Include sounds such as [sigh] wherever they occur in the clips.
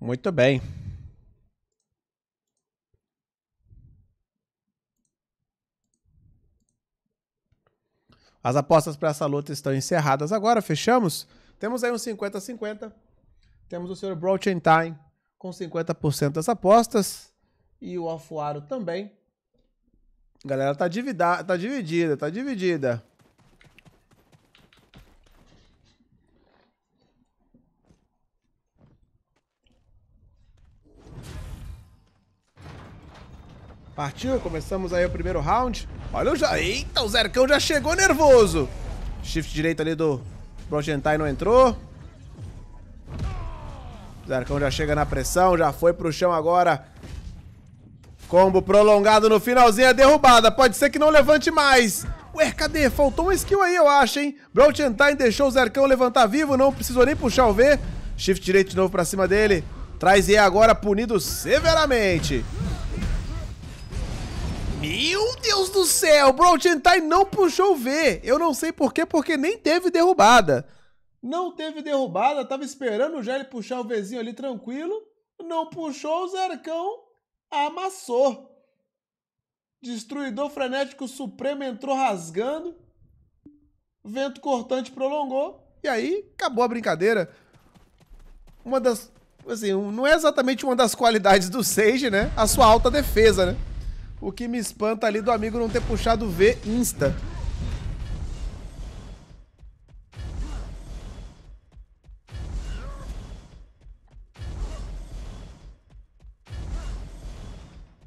Muito bem. As apostas para essa luta estão encerradas agora, fechamos? Temos aí um 50-50. Temos o senhor Time com 50% das apostas e o Alfuaro também. A galera tá, divida, tá dividida, tá dividida. Partiu, começamos aí o primeiro round. Olha o já. Eita, o Zercão já chegou nervoso. Shift direito ali do Progentai não entrou. Zercão já chega na pressão, já foi pro chão agora. Combo prolongado no finalzinho, a é derrubada. Pode ser que não levante mais. Ué, cadê? Faltou um skill aí, eu acho, hein? Brochentain deixou o Zercão levantar vivo, não precisou nem puxar o V. Shift direito de novo pra cima dele. Traz E agora punido severamente. Meu Deus do céu, bro, o Gentai não puxou o V. Eu não sei porquê, porque nem teve derrubada. Não teve derrubada, tava esperando já ele puxar o Vzinho ali tranquilo. Não puxou, o Zercão amassou. Destruidor frenético supremo entrou rasgando. Vento cortante prolongou. E aí, acabou a brincadeira. Uma das. Assim, não é exatamente uma das qualidades do Sage, né? A sua alta defesa, né? O que me espanta ali do amigo não ter puxado V insta.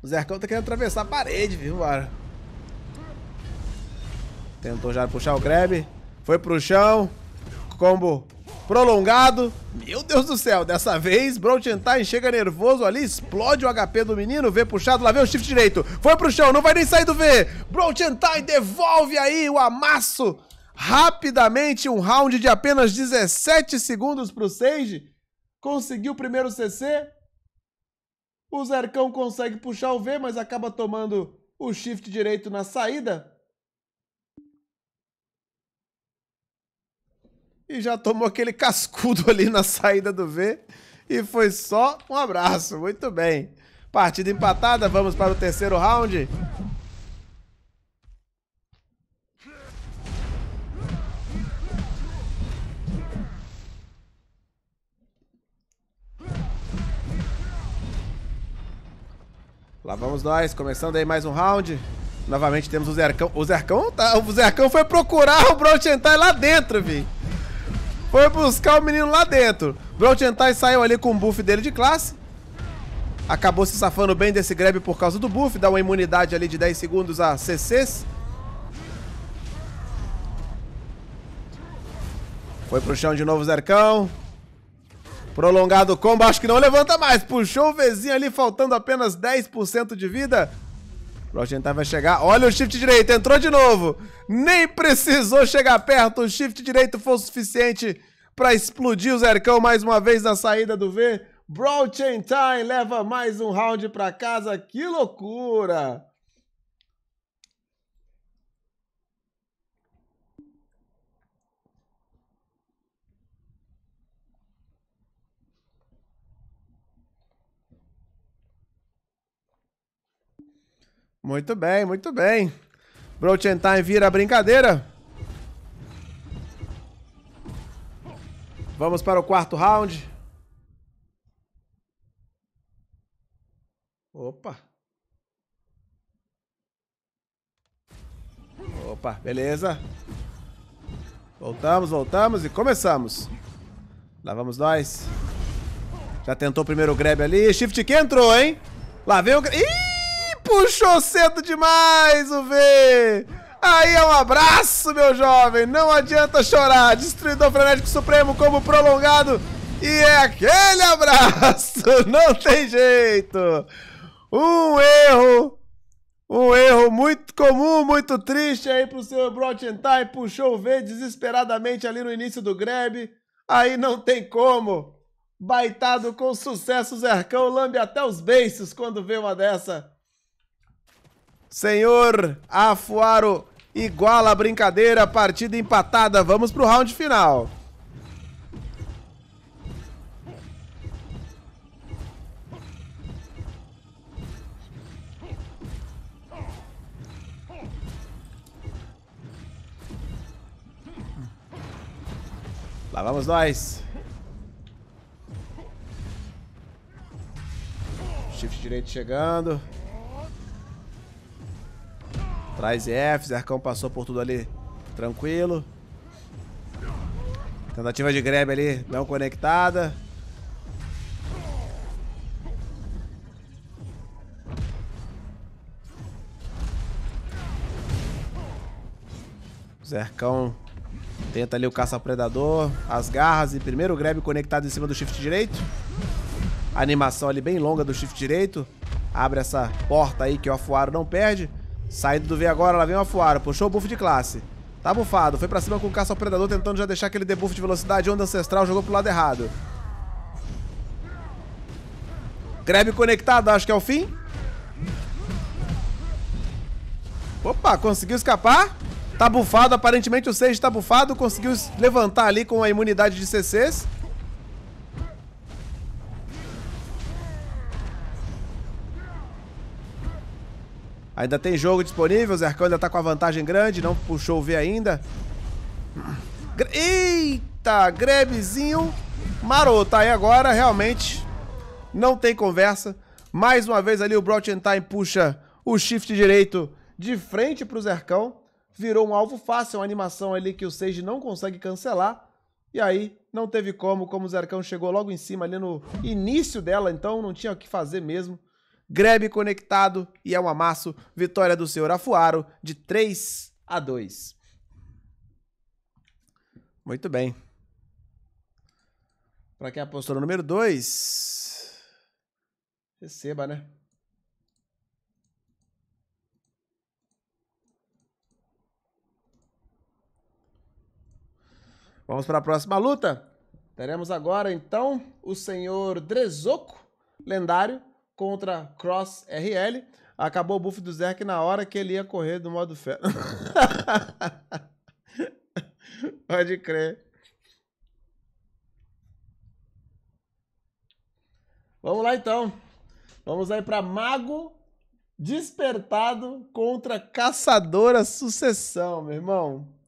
O Zercão tá querendo atravessar a parede, viu, cara? Tentou já puxar o grab. Foi pro chão. Combo prolongado. Meu Deus do céu, dessa vez Brontentine chega nervoso ali, explode o HP do menino, V puxado, lá vem o shift direito, foi pro chão, não vai nem sair do V. Brontentine devolve aí o amasso rapidamente, um round de apenas 17 segundos pro Sage. Conseguiu o primeiro CC. O Zercão consegue puxar o V, mas acaba tomando o shift direito na saída. e já tomou aquele cascudo ali na saída do V. E foi só um abraço. Muito bem. Partida empatada, vamos para o terceiro round. Lá vamos nós, começando aí mais um round. Novamente temos o Zercão. O Zercão, tá, o Zercão foi procurar o Brown lá dentro, vi. Foi buscar o menino lá dentro. Brown Chentai saiu ali com o buff dele de classe. Acabou se safando bem desse grab por causa do buff. Dá uma imunidade ali de 10 segundos a CCs. Foi pro chão de novo Zercão. Prolongado combo, acho que não levanta mais. Puxou o Vezinho ali, faltando apenas 10% de vida. Rock tentar vai chegar. Olha o shift direito, entrou de novo. Nem precisou chegar perto. O shift direito foi o suficiente para explodir o Zercão mais uma vez na saída do V. Brawl Chain Time leva mais um round para casa. Que loucura! Muito bem, muito bem. Time vira a brincadeira. Vamos para o quarto round. Opa. Opa, beleza. Voltamos, voltamos e começamos. Lá vamos nós. Já tentou o primeiro grab ali. Shift que entrou, hein? Lá vem o... Ih! puxou cedo demais o V! Aí é um abraço, meu jovem! Não adianta chorar! Destruidor Frenético Supremo como prolongado! E é aquele abraço! [laughs] Não tem jeito! Um erro! Um erro muito comum, muito triste aí pro seu Brochentai. Puxou o V desesperadamente ali no início do grab. Aí não tem como. Baitado com sucesso, o Zercão lambe até os beiços quando vê uma dessa. Senhor Afuaro iguala a brincadeira, partida empatada. Vamos pro round final. Lá vamos nós. Shift direito chegando. Traz é, F, Zercão passou por tudo ali tranquilo. Tentativa de grab ali, não conectada. Zercão tenta ali o caça-predador, as garras e primeiro grab conectado em cima do shift direito. A animação ali bem longa do shift direito. Abre essa porta aí que o Afuaro não perde. Saindo do V agora, lá vem o Afuara. Puxou o buff de classe. Tá bufado. Foi pra cima com o caça ao predador, tentando já deixar aquele debuff de velocidade. Onda ancestral, jogou pro lado errado. Grab conectado, acho que é o fim. Opa, conseguiu escapar. Tá bufado, aparentemente o Sage tá bufado. Conseguiu levantar ali com a imunidade de CCs. Ainda tem jogo disponível, o Zercão ainda tá com a vantagem grande, não puxou o V ainda. Eita, grebezinho maroto tá aí agora, realmente não tem conversa. Mais uma vez ali o Time puxa o shift direito de frente pro Zercão. Virou um alvo fácil, uma animação ali que o Sage não consegue cancelar. E aí, não teve como, como o Zercão chegou logo em cima ali no início dela, então não tinha o que fazer mesmo. Grebe conectado e é um amasso. Vitória do senhor Afuaro de 3 a 2. Muito bem. Para quem apostou no número 2, receba, né? Vamos para a próxima luta. Teremos agora, então, o senhor Drezoco, lendário, contra Cross RL. Acabou o buff do Zerk na hora que ele ia correr do modo fé. [laughs] Pode crer. Vamos lá então. Vamos aí para Mago Despertado contra Caçadora Sucessão, meu irmão.